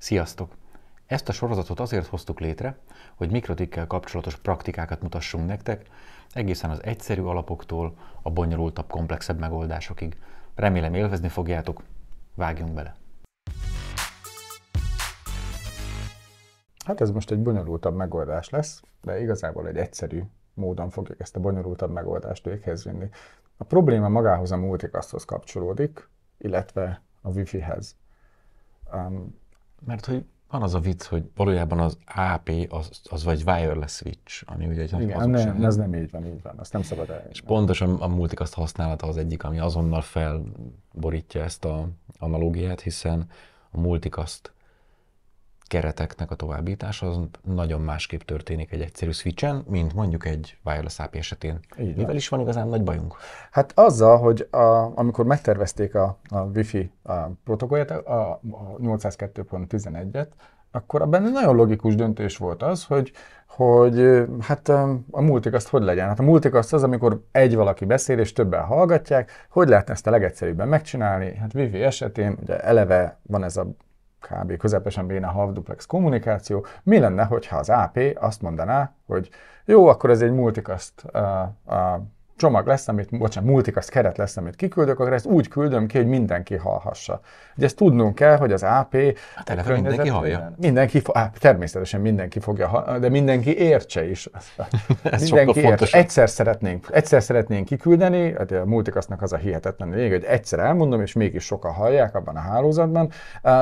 Sziasztok! Ezt a sorozatot azért hoztuk létre, hogy mikrotikkel kapcsolatos praktikákat mutassunk nektek, egészen az egyszerű alapoktól a bonyolultabb, komplexebb megoldásokig. Remélem élvezni fogjátok, vágjunk bele! Hát ez most egy bonyolultabb megoldás lesz, de igazából egy egyszerű módon fogjuk ezt a bonyolultabb megoldást véghez vinni. A probléma magához a multicasthoz kapcsolódik, illetve a wifi-hez. Um, mert hogy van az a vicc, hogy valójában az AP az, az vagy wireless switch, ami ugye egy Igen, nem, ez nem így van, így van, azt nem szabad el. És pontosan a multicast használata az egyik, ami azonnal felborítja ezt a analógiát, hiszen a multicast kereteknek a továbbítása az nagyon másképp történik egy egyszerű switchen, mint mondjuk egy wireless API esetén. Így Mivel is van igazán nagy bajunk? Hát azzal, hogy a, amikor megtervezték a, a Wi-Fi a protokollját, a, a 802.11-et, akkor abban nagyon logikus döntés volt az, hogy, hogy hát um, a multik azt hogy legyen. Hát a multik azt az, amikor egy valaki beszél és többen hallgatják, hogy lehetne ezt a legegyszerűbben megcsinálni? Hát Vivi esetén ugye eleve van ez a kb. közepesen béna half-duplex kommunikáció. Mi lenne, hogyha az AP azt mondaná, hogy jó, akkor ez egy multicast uh, uh, csomag lesz, amit, bocsánat, multikast keret lesz, amit kiküldök, akkor ezt úgy küldöm ki, hogy mindenki hallhassa. Ugye ezt tudnunk kell, hogy az AP... A telefon mindenki hallja? Mindenki, á, természetesen mindenki fogja, de mindenki értse is. Ez mindenki ért. Egyszer szeretnénk, egyszer szeretnénk kiküldeni, hát a multikasznak az a hihetetlen lényeg, hogy egyszer elmondom, és mégis sokan hallják abban a hálózatban,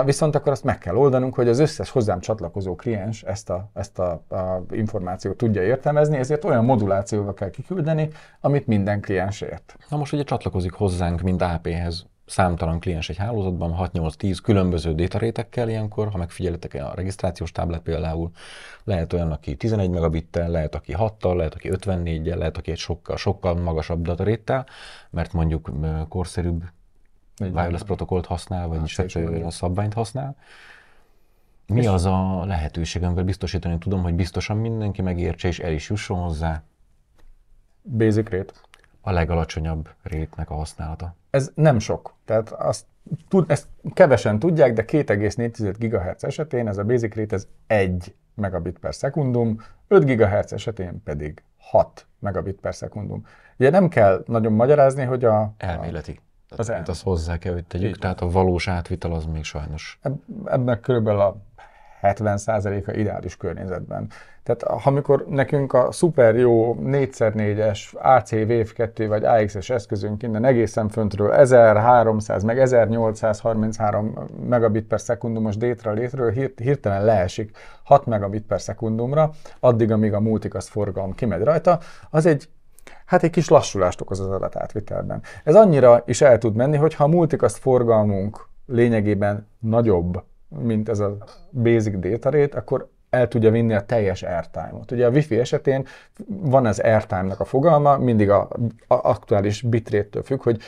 viszont akkor azt meg kell oldanunk, hogy az összes hozzám csatlakozó kliens ezt a, ezt a, a információt tudja értelmezni, ezért olyan modulációval kell kiküldeni, amit fizetnék minden kliensért. Na most ugye csatlakozik hozzánk, mint AP-hez számtalan kliens egy hálózatban, 6-8-10 különböző détarétekkel ilyenkor, ha megfigyeltek a regisztrációs táblát például, lehet olyan, aki 11 megabittel, lehet, aki 6-tal, lehet, aki 54 el lehet, aki egy sokkal, sokkal magasabb dataréttel, mert mondjuk korszerűbb egy wireless protokollt használ, vagy a szabványt használ. Mi az a lehetőség, amivel biztosítani tudom, hogy biztosan mindenki megértse és el is jusson hozzá? Basic rate. A legalacsonyabb rétnek a használata. Ez nem sok. Tehát azt tud, ezt kevesen tudják, de 2,4 GHz esetén ez a basic rate ez 1 megabit per szekundum, 5 GHz esetén pedig 6 megabit per szekundum. Ugye nem kell nagyon magyarázni, hogy a... Elméleti. A, az el... Azt hozzá kell, hogy tegyük, tehát a valós átvitel az még sajnos. Eb- ebben körülbelül a 70%-a ideális környezetben. Tehát ha amikor nekünk a szuper jó 4x4-es AC Wave 2 vagy AXS es eszközünk innen egészen föntről 1300 meg 1833 megabit per szekundumos détra létről hirtelen leesik 6 megabit per szekundumra, addig, amíg a multikaszt forgalom kimegy rajta, az egy hát egy kis lassulást okoz az adatátvitelben. Ez annyira is el tud menni, hogy ha a multicast forgalmunk lényegében nagyobb, mint ez a basic data rate, akkor el tudja vinni a teljes airtime-ot. Ugye a Wi-Fi esetén van ez airtime-nak a fogalma, mindig a, a aktuális bitrate-től függ, hogy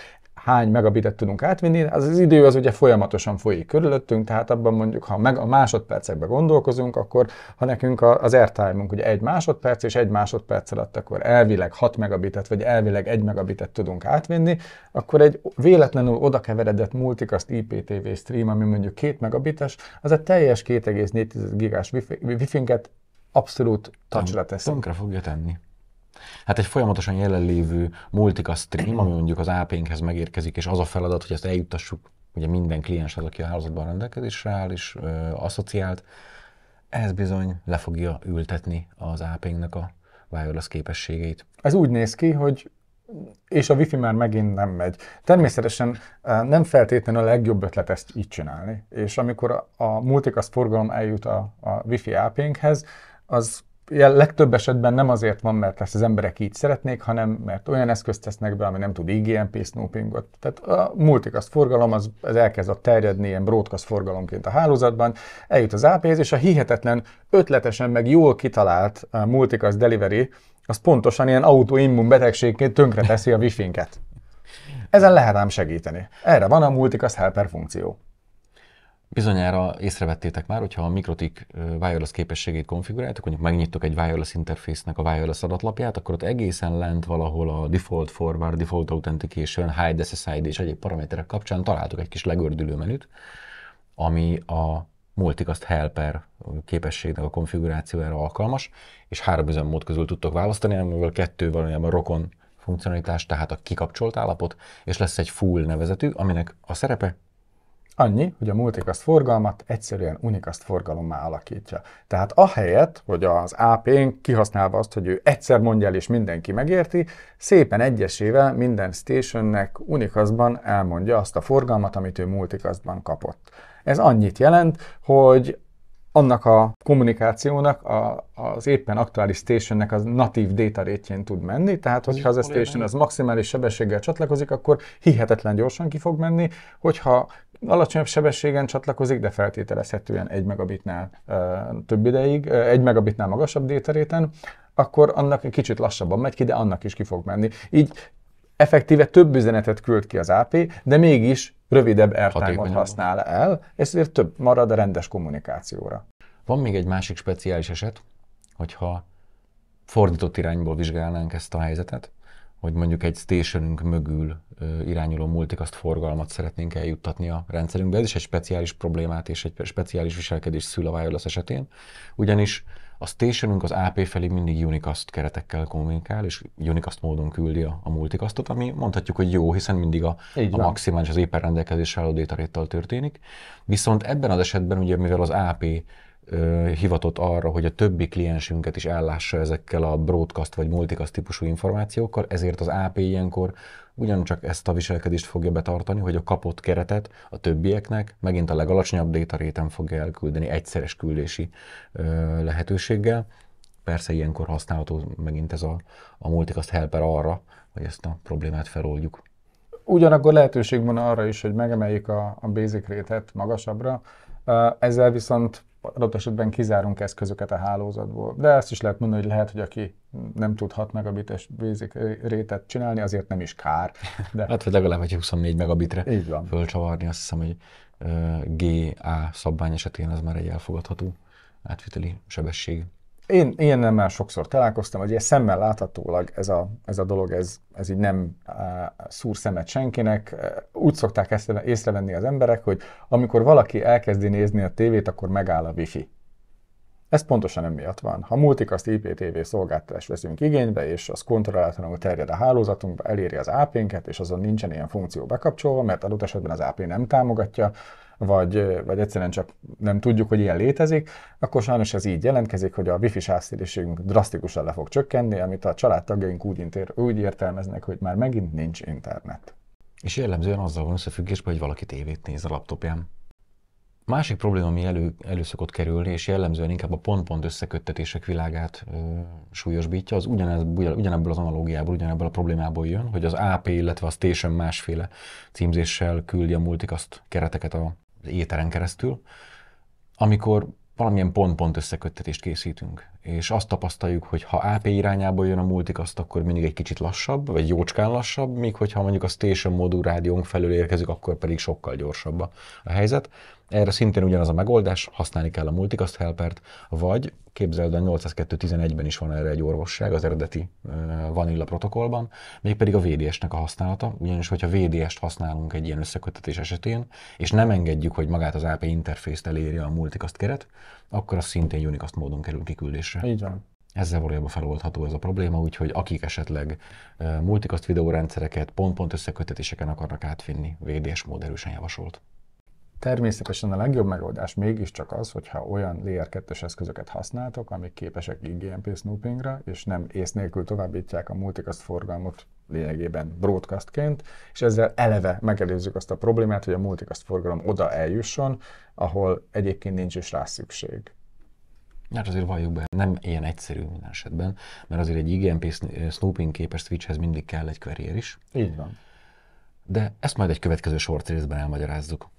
hány megabitet tudunk átvinni, az, az idő az ugye folyamatosan folyik körülöttünk, tehát abban mondjuk, ha meg a másodpercekbe gondolkozunk, akkor ha nekünk az airtime ugye egy másodperc, és egy másodperc alatt akkor elvileg 6 megabitet, vagy elvileg 1 megabitet tudunk átvinni, akkor egy véletlenül odakeveredett multicast IPTV stream, ami mondjuk 2 megabites, az a teljes 2,4 gigás wifi-nket abszolút tacsra teszünk. Tönkre fogja tenni. Hát egy folyamatosan jelenlévő multika stream, ami mondjuk az AP-nkhez megérkezik, és az a feladat, hogy ezt eljuttassuk ugye minden klienshez, aki a hálózatban rendelkezésre áll és ö, asszociált, ez bizony le fogja ültetni az AP-nknek a wireless képességeit. Ez úgy néz ki, hogy és a wifi már megint nem megy. Természetesen nem feltétlenül a legjobb ötlet ezt így csinálni. És amikor a multicast forgalom eljut a, a wifi AP-nkhez, az legtöbb esetben nem azért van, mert ezt az emberek így szeretnék, hanem mert olyan eszközt tesznek be, ami nem tud IGMP snoopingot. Tehát a multicast forgalom az, az elkezdett terjedni ilyen broadcast forgalomként a hálózatban, eljut az ap és a hihetetlen ötletesen meg jól kitalált eh, multicast delivery, az pontosan ilyen autoimmun betegségként tönkreteszi a wifi-nket. Ezen lehet ám segíteni. Erre van a multicast helper funkció. Bizonyára észrevettétek már, hogyha a Mikrotik wireless képességét konfiguráltok, mondjuk megnyittok egy wireless interfésznek a wireless adatlapját, akkor ott egészen lent valahol a default forward, default authentication, hide SSID és egyéb paraméterek kapcsán találtok egy kis legördülő menüt, ami a Multicast Helper képességnek a konfigurációjára alkalmas, és három üzemmód közül tudtok választani, amivel kettő valójában rokon funkcionalitás, tehát a kikapcsolt állapot, és lesz egy full nevezetű, aminek a szerepe Annyi, hogy a multicast forgalmat egyszerűen unicast forgalommá alakítja. Tehát ahelyett, hogy az AP-n kihasználva azt, hogy ő egyszer mondja el és mindenki megérti, szépen egyesével minden stationnek unicastban elmondja azt a forgalmat, amit ő multicastban kapott. Ez annyit jelent, hogy annak a kommunikációnak, a, az éppen aktuális stationnek az natív data rétjén tud menni, tehát hogyha az a station az maximális sebességgel csatlakozik, akkor hihetetlen gyorsan ki fog menni, hogyha alacsonyabb sebességen csatlakozik, de feltételezhetően 1 megabitnál több ideig, 1 megabitnál magasabb déteréten, akkor annak egy kicsit lassabban megy ki, de annak is ki fog menni. Így effektíve több üzenetet küld ki az AP, de mégis rövidebb airtime használ el, ezért több marad a rendes kommunikációra. Van még egy másik speciális eset, hogyha fordított irányból vizsgálnánk ezt a helyzetet, hogy mondjuk egy stationünk mögül irányuló multikast forgalmat szeretnénk eljuttatni a rendszerünkbe. Ez is egy speciális problémát és egy speciális viselkedés szül a wireless esetén, ugyanis a stationünk az AP felé mindig unicast keretekkel kommunikál, és unicast módon küldi a, a multicastot, ami mondhatjuk, hogy jó, hiszen mindig a, a maximális, az éppen rendelkezésre álló történik. Viszont ebben az esetben, ugye mivel az AP hivatott arra, hogy a többi kliensünket is ellássa ezekkel a broadcast vagy multicast típusú információkkal, ezért az AP ilyenkor ugyancsak ezt a viselkedést fogja betartani, hogy a kapott keretet a többieknek megint a legalacsonyabb data réten fogja elküldeni egyszeres küldési lehetőséggel. Persze ilyenkor használható megint ez a, a multicast helper arra, hogy ezt a problémát feloldjuk. Ugyanakkor lehetőség van arra is, hogy megemeljük a, a basic rétet magasabbra, ezzel viszont adott esetben kizárunk eszközöket a hálózatból. De ezt is lehet mondani, hogy lehet, hogy aki nem tud 6 megabites basic rétet csinálni, azért nem is kár. De... hát, hogy legalább egy 24 megabitre Így van. fölcsavarni, azt hiszem, hogy GA szabvány esetén az már egy elfogadható átviteli sebesség én ilyennel már sokszor találkoztam, hogy szemmel láthatólag ez a, ez a dolog, ez, ez így nem szúr szemet senkinek. Úgy szokták észrevenni az emberek, hogy amikor valaki elkezdi nézni a tévét, akkor megáll a wifi. Ez pontosan emiatt van. Ha multicast IPTV szolgáltatást veszünk igénybe, és az kontrolláltanul terjed a hálózatunkba, eléri az AP-nket, és azon nincsen ilyen funkció bekapcsolva, mert adott esetben az AP nem támogatja, vagy, vagy egyszerűen csak nem tudjuk, hogy ilyen létezik, akkor sajnos ez így jelentkezik, hogy a wifi sávszélességünk drasztikusan le fog csökkenni, amit a családtagjaink úgy, intér, úgy értelmeznek, hogy már megint nincs internet. És jellemzően azzal van összefüggésben, hogy valaki tévét néz a laptopján. Másik probléma, ami elő, elő szokott kerülni, és jellemzően inkább a pont-pont összeköttetések világát ö, súlyosbítja, az ugyanez, ugyanebből az analógiából, ugyanebből a problémából jön, hogy az AP, illetve a Station másféle címzéssel küldi a multik azt kereteket az éteren keresztül, amikor valamilyen pont-pont összeköttetést készítünk. És azt tapasztaljuk, hogy ha AP irányából jön a multikaszt, akkor mindig egy kicsit lassabb, vagy jócskán lassabb, míg hogyha mondjuk a station modul rádiónk felől érkezik, akkor pedig sokkal gyorsabb a helyzet. Erre szintén ugyanaz a megoldás, használni kell a multicast helpert, vagy képzeld el 802.11-ben is van erre egy orvosság az eredeti Vanilla protokollban, mégpedig a VDS-nek a használata, ugyanis hogyha VDS-t használunk egy ilyen összekötetés esetén, és nem engedjük, hogy magát az AP interfészt elérje a multicast keret, akkor az szintén unicast módon kerül kiküldésre. Így van ezzel valójában feloldható ez a probléma, úgyhogy akik esetleg multicast videórendszereket pont-pont összekötetéseken akarnak átvinni, VDS mód erősen javasolt. Természetesen a legjobb megoldás mégiscsak az, hogyha olyan Layer 2-es eszközöket használtok, amik képesek IGMP snoopingra, és nem ész nélkül továbbítják a multicast forgalmot lényegében broadcastként, és ezzel eleve megelőzzük azt a problémát, hogy a multicast forgalom oda eljusson, ahol egyébként nincs is rá szükség. Hát azért valljuk be, nem ilyen egyszerű minden esetben, mert azért egy IGMP eh, snooping képes switchhez mindig kell egy query is. Így van. De ezt majd egy következő sort részben elmagyarázzuk.